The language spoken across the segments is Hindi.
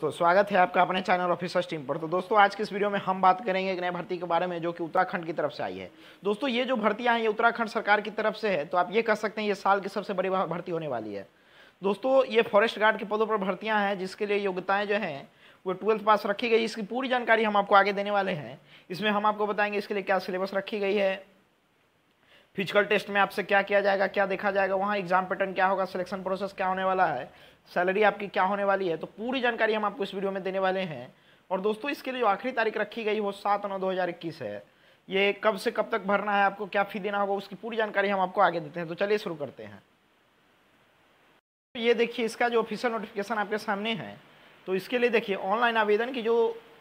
तो स्वागत है आपका अपने चैनल ऑफिसर टीम पर तो दोस्तों आज के इस वीडियो में हम बात करेंगे एक नए भर्ती के बारे में जो कि उत्तराखंड की तरफ से आई है दोस्तों ये जो भर्ती हैं ये उत्तराखंड सरकार की तरफ से है तो आप ये कह सकते हैं ये साल की सबसे बड़ी भर्ती होने वाली है दोस्तों ये फॉरेस्ट गार्ड के पदों पर भर्तियाँ हैं जिसके लिए योग्यताएँ जो हैं वो ट्वेल्थ पास रखी गई इसकी पूरी जानकारी हम आपको आगे देने वाले हैं इसमें हम आपको बताएंगे इसके लिए क्या सिलेबस रखी गई है फिजिकल टेस्ट में आपसे क्या किया जाएगा क्या देखा जाएगा वहाँ एग्जाम पैटर्न क्या होगा सिलेक्शन प्रोसेस क्या होने वाला है सैलरी आपकी क्या होने वाली है तो पूरी जानकारी हम आपको इस वीडियो में देने वाले हैं और दोस्तों इसके लिए जो आखिरी तारीख रखी गई वो सात नौ दो हज़ार इक्कीस है ये कब से कब तक भरना है आपको क्या फ़ी देना होगा उसकी पूरी जानकारी हम आपको आगे देते हैं तो चलिए शुरू करते हैं ये देखिए इसका जो ऑफिशियल नोटिफिकेशन आपके सामने है तो इसके लिए देखिए ऑनलाइन आवेदन की जो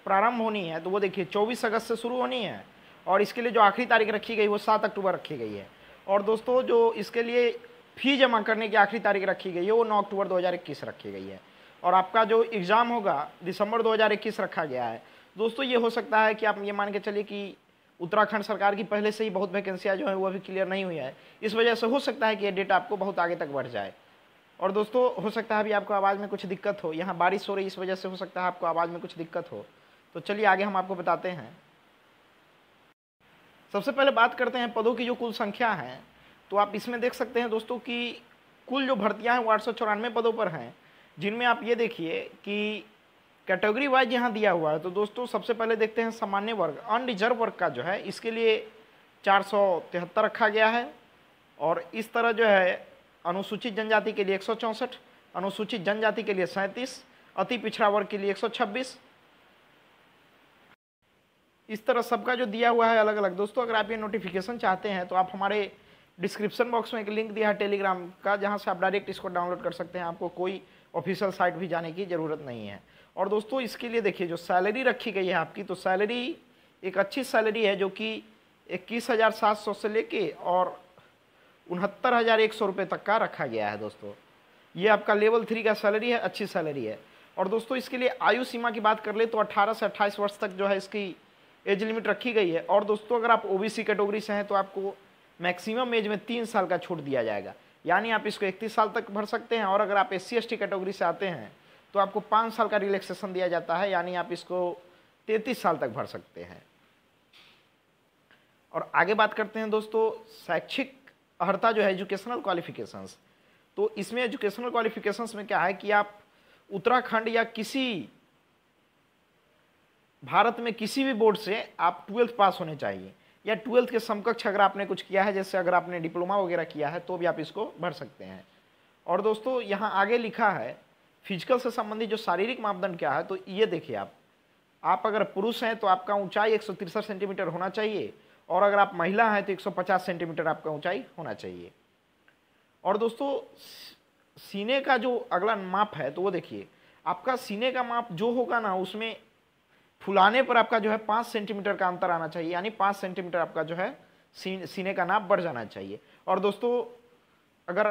प्रारंभ होनी है तो वो देखिए 24 अगस्त से शुरू होनी है और इसके लिए जो आखिरी तारीख रखी गई वो सात अक्टूबर रखी गई है और दोस्तों जो इसके लिए फ़ी जमा करने की आखिरी तारीख रखी गई है वो नौ अक्टूबर 2021 रखी गई है और आपका जो एग्ज़ाम होगा दिसंबर 2021 रखा गया है दोस्तों ये हो सकता है कि आप ये मान के चलिए कि उत्तराखंड सरकार की पहले से ही बहुत वैकेंसियाँ जो हैं वो अभी क्लियर नहीं हुई है इस वजह से हो सकता है कि ये डेट आपको बहुत आगे तक बढ़ जाए और दोस्तों हो सकता है अभी आपको आवाज़ में कुछ दिक्कत हो यहाँ बारिश हो रही इस वजह से हो सकता है आपको आवाज़ में कुछ दिक्कत हो तो चलिए आगे हम आपको बताते हैं सबसे पहले बात करते हैं पदों की जो कुल संख्या है तो आप इसमें देख सकते हैं दोस्तों कि कुल जो भर्तियां हैं वो आठ पदों पर हैं जिनमें आप ये देखिए कि कैटेगरी वाइज यहाँ दिया हुआ है तो दोस्तों सबसे पहले देखते हैं सामान्य वर्ग अनरिजर्व वर्ग का जो है इसके लिए चार रखा गया है और इस तरह जो है अनुसूचित जनजाति के लिए एक अनुसूचित जनजाति के लिए सैंतीस अति पिछड़ा वर्ग के लिए एक इस तरह सबका जो दिया हुआ है अलग अलग दोस्तों अगर आप ये नोटिफिकेशन चाहते हैं तो आप हमारे डिस्क्रिप्शन बॉक्स में एक लिंक दिया है टेलीग्राम का जहाँ से आप डायरेक्ट इसको डाउनलोड कर सकते हैं आपको कोई ऑफिशियल साइट भी जाने की ज़रूरत नहीं है और दोस्तों इसके लिए देखिए जो सैलरी रखी गई है आपकी तो सैलरी एक अच्छी सैलरी है जो कि इक्कीस हज़ार सात सौ से लेके और उनहत्तर हज़ार एक सौ रुपये तक का रखा गया है दोस्तों ये आपका लेवल थ्री का सैलरी है अच्छी सैलरी है और दोस्तों इसके लिए आयु सीमा की बात कर ले तो 18 से 28 वर्ष तक जो है इसकी एज लिमिट रखी गई है और दोस्तों अगर आप ओ कैटेगरी से हैं तो आपको मैक्सिमम एज में तीन साल का छूट दिया जाएगा यानी आप इसको इकतीस साल तक भर सकते हैं और अगर आप एस सी कैटेगरी से आते हैं तो आपको पाँच साल का रिलैक्सेशन दिया जाता है यानी आप इसको तैंतीस साल तक भर सकते हैं और आगे बात करते हैं दोस्तों शैक्षिक अर्हता जो है एजुकेशनल क्वालिफिकेशंस तो इसमें एजुकेशनल क्वालिफिकेशंस में क्या है कि आप उत्तराखंड या किसी भारत में किसी भी बोर्ड से आप ट्वेल्थ पास होने चाहिए या ट्वेल्थ के समकक्ष अगर आपने कुछ किया है जैसे अगर आपने डिप्लोमा वगैरह किया है तो भी आप इसको भर सकते हैं और दोस्तों यहाँ आगे लिखा है फिजिकल से संबंधित जो शारीरिक मापदंड क्या है तो ये देखिए आप आप अगर पुरुष हैं तो आपका ऊंचाई एक सेंटीमीटर होना चाहिए और अगर आप महिला हैं तो 150 सेंटीमीटर आपका ऊंचाई होना चाहिए और दोस्तों सीने का जो अगला माप है तो वो देखिए आपका सीने का माप जो होगा ना उसमें फुलाने पर आपका जो है पाँच सेंटीमीटर का अंतर आना चाहिए यानी पाँच सेंटीमीटर आपका जो है सी, सीने का नाप बढ़ जाना चाहिए और दोस्तों अगर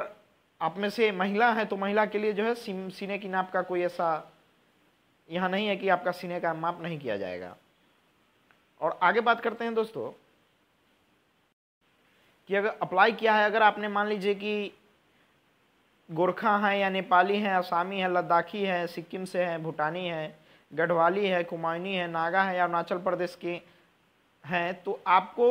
आप में से महिला है तो महिला के लिए जो है सीने की नाप का कोई ऐसा यहाँ नहीं है कि आपका सीने का माप नहीं किया जाएगा और आगे बात करते हैं दोस्तों कि अगर अप्लाई किया है अगर आपने मान लीजिए कि गोरखा हैं या नेपाली हैं असामी हैं लद्दाखी हैं सिक्किम से हैं भूटानी हैं गढ़वाली है कुमायनी है नागा है या अरुणाचल प्रदेश के हैं तो आपको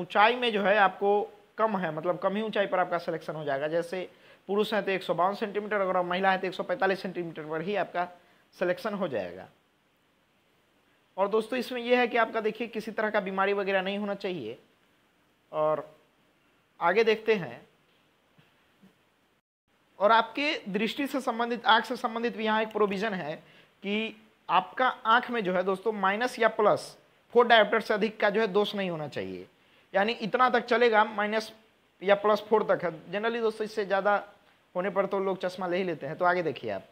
ऊंचाई में जो है आपको कम है मतलब कम ही ऊंचाई पर आपका सिलेक्शन हो जाएगा जैसे पुरुष हैं तो एक सेंटीमीटर अगर महिला है तो एक सेंटीमीटर पर ही आपका सिलेक्शन हो जाएगा और दोस्तों इसमें यह है कि आपका देखिए किसी तरह का बीमारी वगैरह नहीं होना चाहिए और आगे देखते हैं और आपके दृष्टि से संबंधित आँख से संबंधित भी यहाँ एक प्रोविज़न है कि आपका आंख में जो है दोस्तों माइनस या प्लस फोर डायप्टर से अधिक का जो है दोष नहीं होना चाहिए यानी इतना तक चलेगा माइनस या प्लस फोर तक है जनरली दोस्तों इससे ज़्यादा होने पर तो लोग चश्मा ले ही लेते हैं तो आगे देखिए आप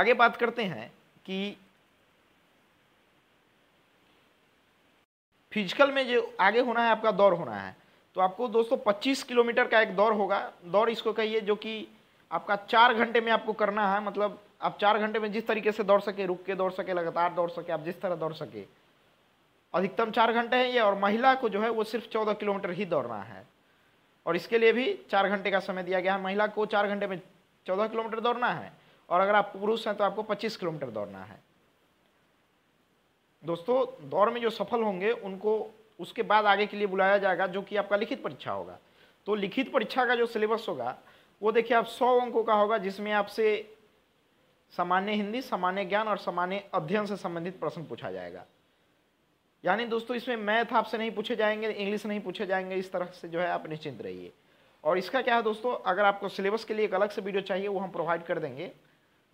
आगे बात करते हैं कि फिजिकल में जो आगे होना है आपका दौड़ होना है तो आपको दोस्तों 25 किलोमीटर का एक दौड़ होगा दौड़ इसको कहिए जो कि आपका चार घंटे में आपको करना है मतलब आप चार घंटे में जिस तरीके से दौड़ सके रुक के दौड़ सके लगातार दौड़ सके आप जिस तरह दौड़ सके अधिकतम चार घंटे हैं ये और महिला को जो है वो सिर्फ चौदह किलोमीटर ही दौड़ना है और इसके लिए भी चार घंटे का समय दिया गया है महिला को चार घंटे में चौदह किलोमीटर दौड़ना है और अगर आप पुरुष हैं तो आपको पच्चीस किलोमीटर दौड़ना है दोस्तों दौड़ में जो सफल होंगे उनको उसके बाद आगे के लिए बुलाया जाएगा जो कि आपका लिखित परीक्षा होगा तो लिखित परीक्षा का जो सिलेबस होगा वो देखिए आप सौ अंकों का होगा जिसमें आपसे सामान्य हिंदी सामान्य ज्ञान और सामान्य अध्ययन से संबंधित प्रश्न पूछा जाएगा यानी दोस्तों इसमें मैथ आपसे नहीं पूछे जाएंगे इंग्लिश नहीं पूछे जाएंगे इस तरह से जो है आप निश्चिंत रहिए और इसका क्या है दोस्तों अगर आपको सिलेबस के लिए एक अलग से वीडियो चाहिए वो हम प्रोवाइड कर देंगे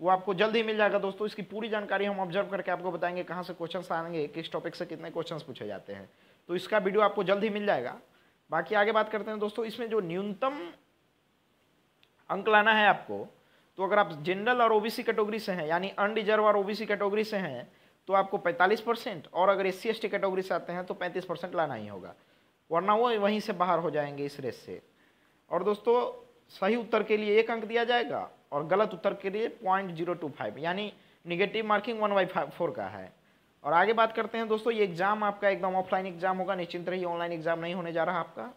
वो आपको जल्द ही मिल जाएगा दोस्तों इसकी पूरी जानकारी हम ऑब्जर्व करके आपको बताएंगे कहाँ से क्वेश्चन आएंगे किस टॉपिक से कितने क्वेश्चन पूछे जाते हैं तो इसका वीडियो आपको जल्द ही मिल जाएगा बाकी आगे बात करते हैं दोस्तों इसमें जो न्यूनतम अंक लाना है आपको तो अगर आप जनरल और ओबीसी कैटेगरी से हैं यानी अनडिजर्व और ओबीसी कैटेगरी से हैं तो आपको 45 परसेंट और अगर एस सी कैटेगरी से आते हैं तो 35 परसेंट लाना ही होगा वरना वो वहीं से बाहर हो जाएंगे इस रेस से और दोस्तों सही उत्तर के लिए एक अंक दिया जाएगा और गलत उत्तर के लिए पॉइंट जीरो टू फाइव यानी negative marking one by four का है और आगे बात करते हैं दोस्तों ये एग्ज़ाम आपका एकदम ऑफलाइन एग्जाम होगा निश्चिंत रहिए ऑनलाइन एग्जाम नहीं होने जा रहा आपका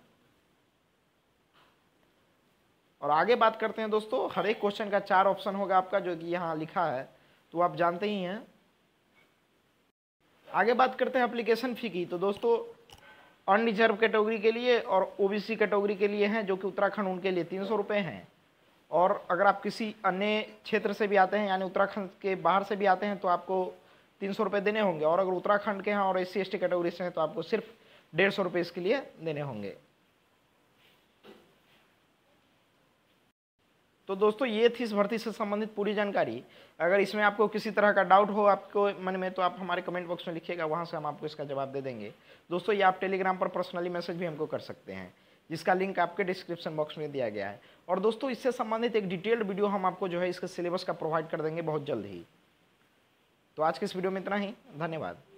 और आगे बात करते हैं दोस्तों हर एक क्वेश्चन का चार ऑप्शन होगा आपका जो कि यहाँ लिखा है तो आप जानते ही हैं आगे बात करते हैं अप्लीकेशन फ़ी की तो दोस्तों अनरिजर्व कैटेगरी के लिए और ओबीसी कैटेगरी के लिए हैं जो कि उत्तराखंड उनके लिए तीन सौ रुपये हैं और अगर आप किसी अन्य क्षेत्र से भी आते हैं यानी उत्तराखंड के बाहर से भी आते हैं तो आपको तीन सौ रुपये देने होंगे और अगर उत्तराखंड के हैं और एस सी कैटेगरी से हैं तो आपको सिर्फ डेढ़ सौ रुपये इसके लिए देने होंगे तो दोस्तों ये थी इस भर्ती से संबंधित पूरी जानकारी अगर इसमें आपको किसी तरह का डाउट हो आपको मन में तो आप हमारे कमेंट बॉक्स में लिखिएगा वहाँ से हम आपको इसका जवाब दे देंगे दोस्तों ये आप टेलीग्राम पर पर्सनली मैसेज भी हमको कर सकते हैं जिसका लिंक आपके डिस्क्रिप्शन बॉक्स में दिया गया है और दोस्तों इससे संबंधित एक डिटेल्ड वीडियो हम आपको जो है इसके सिलेबस का प्रोवाइड कर देंगे बहुत जल्द ही तो आज के इस वीडियो में इतना ही धन्यवाद